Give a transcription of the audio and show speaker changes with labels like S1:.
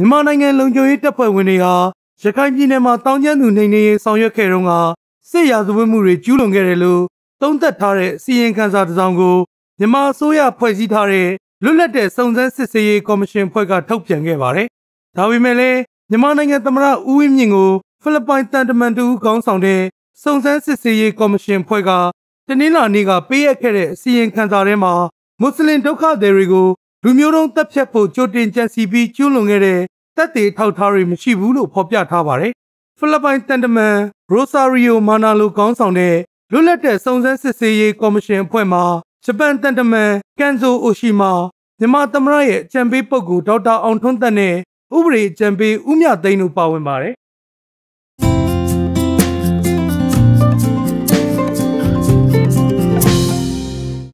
S1: မြန်မာနိုင်ငံလုံခြုံရေးတပ်ဖွဲ့ဝင်တွေဟာရခိုင်ပြည်နယ်မှာတောင်ကျန်းသူနှိမ်နင်းရေးဆောင်ရွက်ခဲ့တုန်းကစစ်ရာဇဝတ်မှုတွေကျူးလွန်ခဲ့တယ်လို့သုံးသပ်ထားတဲ့စီရင်ခံစာတစ်စောင်ကိုမြန်မာအစိုးရဖွဲ့စည်းထားတဲ့လွတ်လပ်တဲ့စုံစမ်းစစ်ဆေးရေးကော်မရှင်ဖွဲ့ကထုတ်ပြန်ခဲ့ပါတယ်။ဒါပေမဲ့လည်းမြန်မာနိုင်ငံသမ္မတဦးဝင်းမြင့်ကိုဖိလစ်ပိုင်တန်တမန်တူခေါင်းဆောင်တဲ့စုံစမ်းစစ်ဆေးရေးကော်မရှင်ဖွဲ့ကတနင်္လာနေ့ကပေးအပ်ခဲ့တဲ့အစီရင်ခံစာထဲမှာမွတ်စလင်ဒုက္ခသည်တွေကိုလူမျိုးတုံးတပ်ဖြတ်ဖို့ကြိုတင်ကြံစီပြီးကျူးလွန်ခဲ့တဲ့တပ်တွေထောက်ထားတွေမရှိဘူးလို့ဖော်ပြထားပါတယ်။ဖိလစ်ပိုင်တန်တမန်ရိုဆာရီယိုမာနာလိုကောင်းဆောင်တဲ့လွတ်လပ်တဲ့စုံစမ်းစစ်ဆေးရေးကော်မရှင်အဖွဲ့မှဂျပန်တန်တမန်ကန်ဇိုအိုရှိမာမြန်မာသမ္မတရဲ့အကြံပေးပုဂ္ဂိုလ်ဒေါက်တာအောင်ထွန်းသက်နဲ့ဥပဒေအကြံပေးဦးမြသိန်းတို့ပါဝင်ပါတယ်